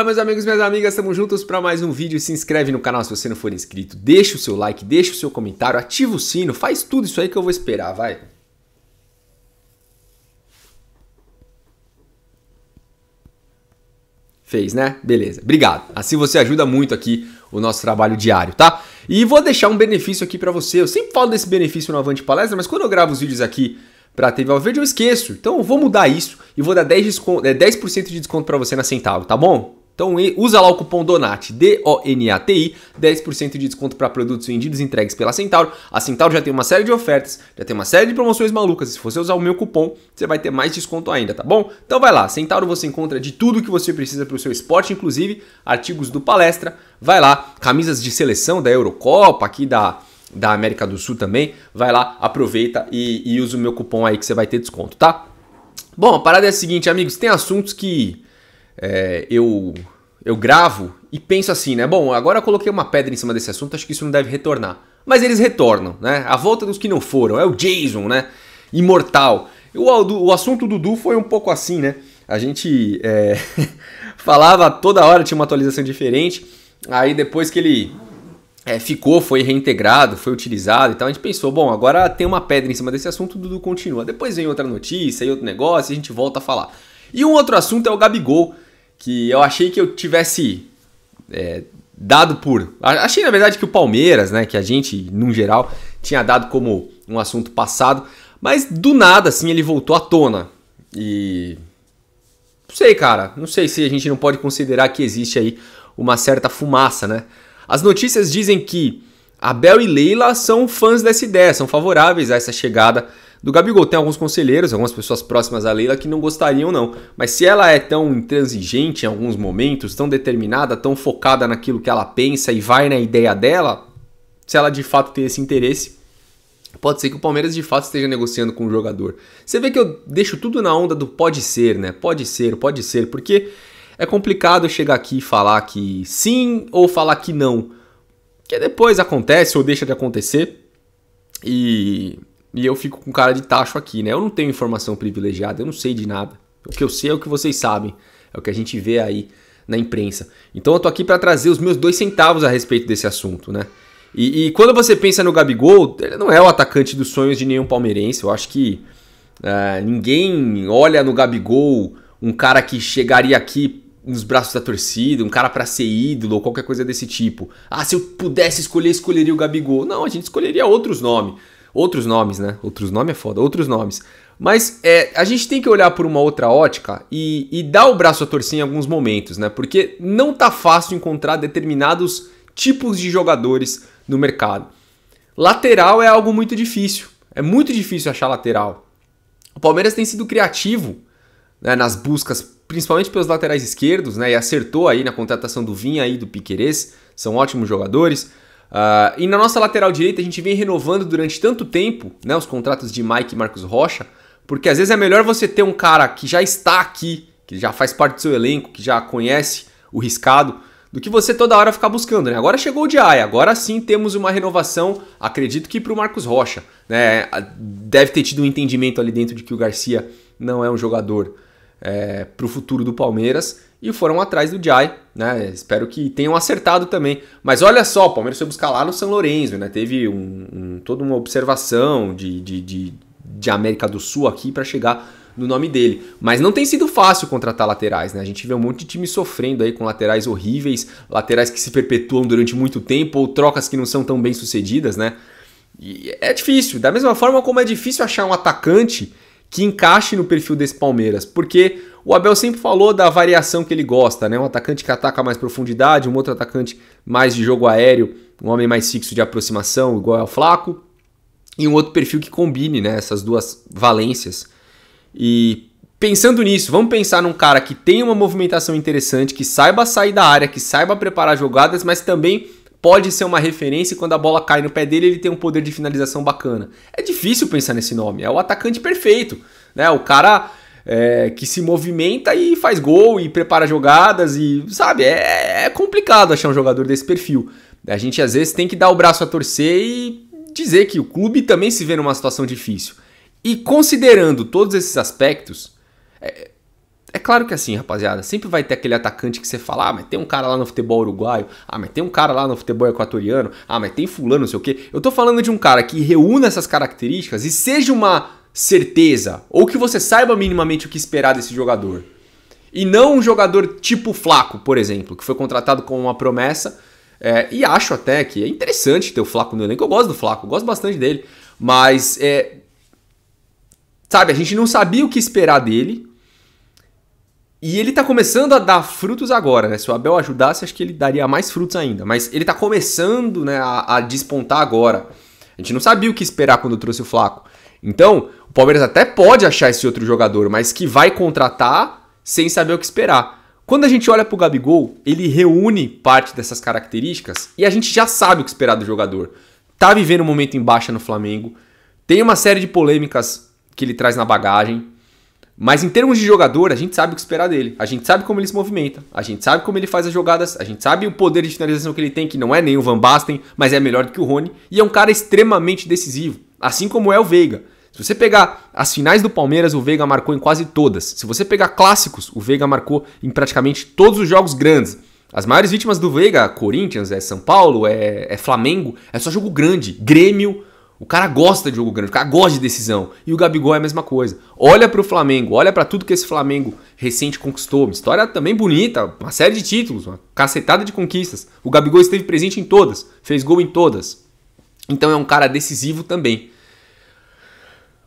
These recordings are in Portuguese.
Fala meus amigos e minhas amigas, estamos juntos para mais um vídeo. Se inscreve no canal se você não for inscrito, deixa o seu like, deixa o seu comentário, ativa o sino, faz tudo isso aí que eu vou esperar, vai. Fez, né? Beleza. Obrigado. Assim você ajuda muito aqui o nosso trabalho diário, tá? E vou deixar um benefício aqui para você. Eu sempre falo desse benefício no Avante Palestra, mas quando eu gravo os vídeos aqui para TV Verde, eu esqueço. Então eu vou mudar isso e vou dar 10%, 10 é, de desconto para você na Centavo, tá bom? Então usa lá o cupom DONATI, D-O-N-A-T-I, 10% de desconto para produtos vendidos e entregues pela Centauro. A Centauro já tem uma série de ofertas, já tem uma série de promoções malucas. Se você usar o meu cupom, você vai ter mais desconto ainda, tá bom? Então vai lá, Centauro você encontra de tudo que você precisa para o seu esporte, inclusive artigos do palestra. Vai lá, camisas de seleção da Eurocopa, aqui da da América do Sul também, vai lá, aproveita e, e usa o meu cupom aí que você vai ter desconto, tá? Bom, a parada é a seguinte, amigos, tem assuntos que é, eu, eu gravo e penso assim, né? Bom, agora eu coloquei uma pedra em cima desse assunto, acho que isso não deve retornar. Mas eles retornam, né? A volta dos que não foram, é o Jason, né? Imortal. O, o assunto do Dudu foi um pouco assim, né? A gente é, falava toda hora, tinha uma atualização diferente. Aí depois que ele é, ficou, foi reintegrado, foi utilizado e tal, a gente pensou, bom, agora tem uma pedra em cima desse assunto, o Dudu continua. Depois vem outra notícia e outro negócio, e a gente volta a falar. E um outro assunto é o Gabigol, que eu achei que eu tivesse é, dado por. Achei na verdade que o Palmeiras, né, que a gente, num geral, tinha dado como um assunto passado, mas do nada, assim, ele voltou à tona. E. Não sei, cara, não sei se a gente não pode considerar que existe aí uma certa fumaça, né? As notícias dizem que Abel e Leila são fãs dessa ideia, são favoráveis a essa chegada do Gabigol. Tem alguns conselheiros, algumas pessoas próximas à Leila que não gostariam, não. Mas se ela é tão intransigente em alguns momentos, tão determinada, tão focada naquilo que ela pensa e vai na ideia dela, se ela de fato tem esse interesse, Pode ser que o Palmeiras de fato esteja negociando com o jogador. Você vê que eu deixo tudo na onda do pode ser, né? Pode ser, pode ser, porque é complicado chegar aqui e falar que sim ou falar que não. Que depois acontece ou deixa de acontecer. E e eu fico com cara de tacho aqui, né? Eu não tenho informação privilegiada, eu não sei de nada. O que eu sei é o que vocês sabem, é o que a gente vê aí na imprensa. Então eu tô aqui para trazer os meus dois centavos a respeito desse assunto, né? E, e, quando você pensa no Gabigol, ele não é o atacante dos sonhos de nenhum palmeirense. Eu acho que é, ninguém olha no Gabigol um cara que chegaria aqui nos braços da torcida, um cara para ser ídolo ou qualquer coisa desse tipo. Ah, se eu pudesse escolher, escolheria o Gabigol. Não, a gente escolheria outros nomes. Outros nomes, né? Outros nomes é foda, outros nomes. Mas é, a gente tem que olhar por uma outra ótica e, e dar o braço a torcer em alguns momentos, né? Porque não tá fácil encontrar determinados tipos de jogadores no mercado. Lateral é algo muito difícil. É muito difícil achar lateral. O Palmeiras tem sido criativo né, nas buscas, principalmente pelos laterais esquerdos, né? E acertou aí na contratação do Vinha e do Piquerez, são ótimos jogadores. Uh, e na nossa lateral direita a gente vem renovando durante tanto tempo né, os contratos de Mike e Marcos Rocha, porque às vezes é melhor você ter um cara que já está aqui, que já faz parte do seu elenco, que já conhece o riscado, do que você toda hora ficar buscando. Né? Agora chegou o Diaye, agora sim temos uma renovação, acredito que para o Marcos Rocha. Né? Ah, deve ter tido um entendimento ali dentro de que o Garcia não é um jogador é, eh, para o futuro do Palmeiras e foram atrás do Jai, né? Espero que tenham acertado também. Mas olha só, o Palmeiras foi buscar lá no São Lourenço, né? Teve um, um, toda uma observação de, de, de, de América do Sul aqui para chegar no nome dele. Mas não tem sido fácil contratar laterais, né? A gente vê um monte de time sofrendo aí com laterais horríveis, laterais que se perpetuam durante muito tempo ou trocas que não são tão bem sucedidas, né? E é difícil. Da mesma forma como é difícil achar um atacante que encaixe no perfil desse Palmeiras, porque o Abel sempre falou da variação que ele gosta, né? Um atacante que ataca mais profundidade, um outro atacante mais de jogo aéreo, um homem mais fixo de aproximação, igual ao é Flaco, e um outro perfil que combine, né? Essas duas valências. E pensando nisso, vamos pensar num cara que tem uma movimentação interessante, que saiba sair da área, que saiba preparar jogadas, mas também pode ser uma referência e quando a bola cai no pé dele, ele tem um poder de finalização bacana. É difícil pensar nesse nome, é o atacante perfeito, né? O cara é, que se movimenta e faz gol e prepara jogadas e, sabe, é, é complicado achar um jogador desse perfil. A gente às vezes tem que dar o braço a torcer e dizer que o clube também se vê numa situação difícil. E considerando todos esses aspectos, é, é claro que é assim, rapaziada, sempre vai ter aquele atacante que você fala, ah, mas tem um cara lá no futebol uruguaio, ah, mas tem um cara lá no futebol equatoriano, ah, mas tem fulano, não sei o quê. Eu tô falando de um cara que reúna essas características e seja uma certeza, ou que você saiba minimamente o que esperar desse jogador. E não um jogador tipo Flaco, por exemplo, que foi contratado com uma promessa, é, e acho até que é interessante ter o Flaco no elenco, eu gosto do Flaco, gosto bastante dele, mas, é, sabe, a gente não sabia o que esperar dele, e ele está começando a dar frutos agora, né? Se o Abel ajudasse, acho que ele daria mais frutos ainda. Mas ele está começando né, a, a, despontar agora. A gente não sabia o que esperar quando trouxe o Flaco. Então, o Palmeiras até pode achar esse outro jogador, mas que vai contratar sem saber o que esperar. Quando a gente olha para o Gabigol, ele reúne parte dessas características e a gente já sabe o que esperar do jogador. Tá vivendo um momento em baixa no Flamengo, tem uma série de polêmicas que ele traz na bagagem mas em termos de jogador, a gente sabe o que esperar dele. A gente sabe como ele se movimenta, a gente sabe como ele faz as jogadas, a gente sabe o poder de finalização que ele tem, que não é nem o Van Basten, mas é melhor do que o Rony, e é um cara extremamente decisivo, assim como é o Veiga. Se você pegar as finais do Palmeiras, o Veiga marcou em quase todas. Se você pegar clássicos, o Veiga marcou em praticamente todos os jogos grandes. As maiores vítimas do Veiga, Corinthians, é São Paulo, é, é Flamengo, é só jogo grande, Grêmio, o cara gosta de jogo grande, o cara gosta de decisão. E o Gabigol é a mesma coisa. Olha para o Flamengo, olha para tudo que esse Flamengo recente conquistou. Uma história também bonita, uma série de títulos, uma cacetada de conquistas. O Gabigol esteve presente em todas, fez gol em todas. Então é um cara decisivo também.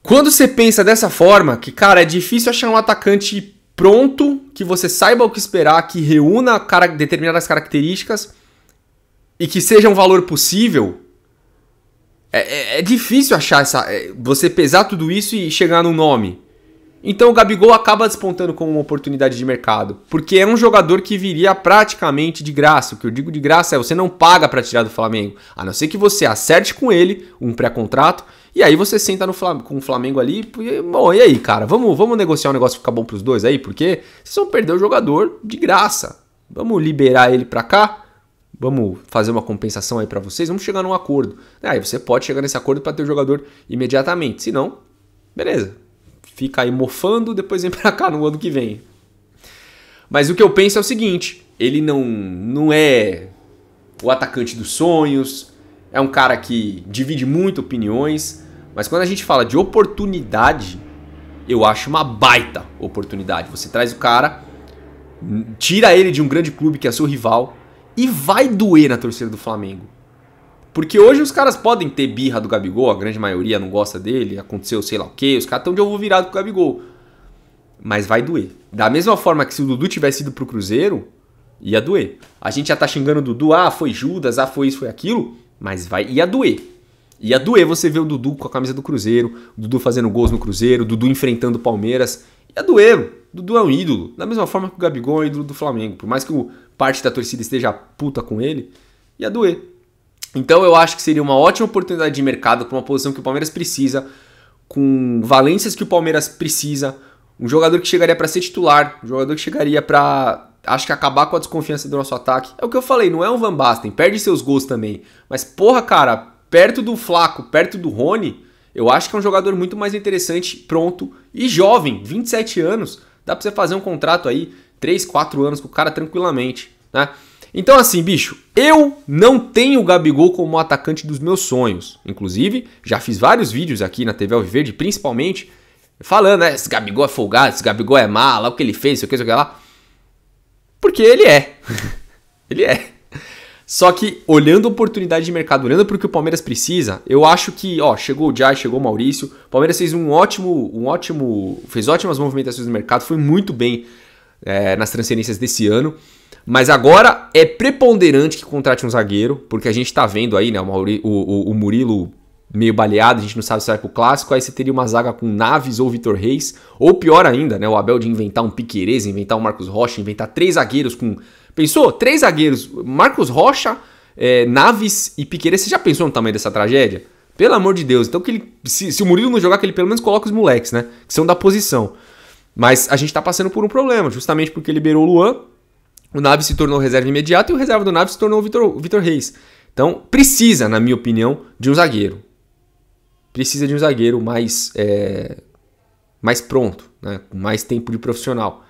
Quando você pensa dessa forma, que cara, é difícil achar um atacante pronto, que você saiba o que esperar, que reúna determinadas características e que seja um valor possível, é, é, é difícil achar essa. É, você pesar tudo isso e chegar no nome. Então o Gabigol acaba despontando como uma oportunidade de mercado, porque é um jogador que viria praticamente de graça. O que eu digo de graça é você não paga para tirar do Flamengo, a não ser que você acerte com ele um pré-contrato e aí você senta no Flam com o Flamengo ali, e, bom, e aí, cara, vamos, vamos negociar um negócio que ficar bom pros dois aí, porque vocês vão perder o jogador de graça. Vamos liberar ele para cá vamos fazer uma compensação aí para vocês, vamos chegar num acordo. Aí você pode chegar nesse acordo para ter o jogador imediatamente. Se não, beleza. Fica aí mofando, depois vem para cá no ano que vem. Mas o que eu penso é o seguinte, ele não não é o atacante dos sonhos, é um cara que divide muito opiniões, mas quando a gente fala de oportunidade, eu acho uma baita oportunidade. Você traz o cara, tira ele de um grande clube que é seu rival, e vai doer na torcida do Flamengo. Porque hoje os caras podem ter birra do Gabigol, a grande maioria não gosta dele, aconteceu sei lá o quê, os caras estão de ovo virado com o Gabigol. Mas vai doer. Da mesma forma que se o Dudu tivesse ido pro Cruzeiro, ia doer. A gente já tá xingando o Dudu, ah, foi Judas, ah, foi isso, foi aquilo, mas vai, ia doer. Ia doer você ver o Dudu com a camisa do Cruzeiro, o Dudu fazendo gols no Cruzeiro, o Dudu enfrentando o Palmeiras. Ia doer. Dudu é um ídolo, da mesma forma que o Gabigol é um ídolo do Flamengo, por mais que o, parte da torcida esteja puta com ele, ia doer. Então eu acho que seria uma ótima oportunidade de mercado para uma posição que o Palmeiras precisa, com valências que o Palmeiras precisa, um jogador que chegaria para ser titular, um jogador que chegaria para acho que acabar com a desconfiança do nosso ataque. É o que eu falei, não é um Van Basten, perde seus gols também, mas porra, cara, perto do Flaco, perto do Rony, eu acho que é um jogador muito mais interessante, pronto e jovem, 27 anos Dá pra você fazer um contrato aí, 3, 4 anos com o cara tranquilamente, né? Então, assim, bicho, eu não tenho o Gabigol como atacante dos meus sonhos. Inclusive, já fiz vários vídeos aqui na TV Alviverde, principalmente, falando, né? Esse Gabigol é folgado, esse Gabigol é lá o que ele fez, o que, o que lá. Porque ele é. ele é. Só que olhando a oportunidade de mercado, olhando para o que o Palmeiras precisa, eu acho que, ó, chegou o Jai, chegou o Maurício. O Palmeiras fez um ótimo, um ótimo, fez ótimas movimentações no mercado, foi muito bem é, nas transferências desse ano. Mas agora é preponderante que contrate um zagueiro, porque a gente está vendo aí, né, o, Mauri, o, o, o, Murilo meio baleado, a gente não sabe se vai pro clássico, aí você teria uma zaga com Naves ou Vitor Reis, ou pior ainda, né, o Abel de inventar um Piqueires, inventar um Marcos Rocha, inventar três zagueiros com Pensou? Três zagueiros, Marcos Rocha, é, Naves e Piqueira. Você já pensou no tamanho dessa tragédia? Pelo amor de Deus. Então, que ele, se, se, o Murilo não jogar, que ele pelo menos coloca os moleques, né? Que são da posição. Mas a gente tá passando por um problema, justamente porque liberou o Luan, o Naves se tornou reserva imediata e o reserva do Naves se tornou o Vitor, o Vitor Reis. Então, precisa, na minha opinião, de um zagueiro. Precisa de um zagueiro mais, é, mais pronto, né? com mais tempo de profissional.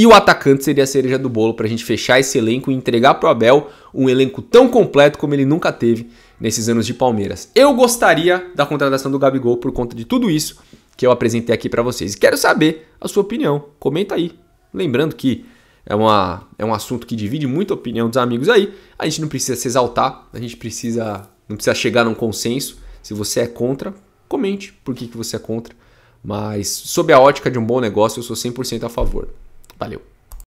E o atacante seria a cereja do bolo para a gente fechar esse elenco e entregar para o Abel um elenco tão completo como ele nunca teve nesses anos de Palmeiras. Eu gostaria da contratação do Gabigol por conta de tudo isso que eu apresentei aqui para vocês. quero saber a sua opinião. Comenta aí. Lembrando que é, uma, é um assunto que divide muito a opinião dos amigos aí. A gente não precisa se exaltar, a gente precisa não precisa chegar num consenso. Se você é contra, comente por que, que você é contra. Mas sob a ótica de um bom negócio, eu sou 100% a favor. Valeu!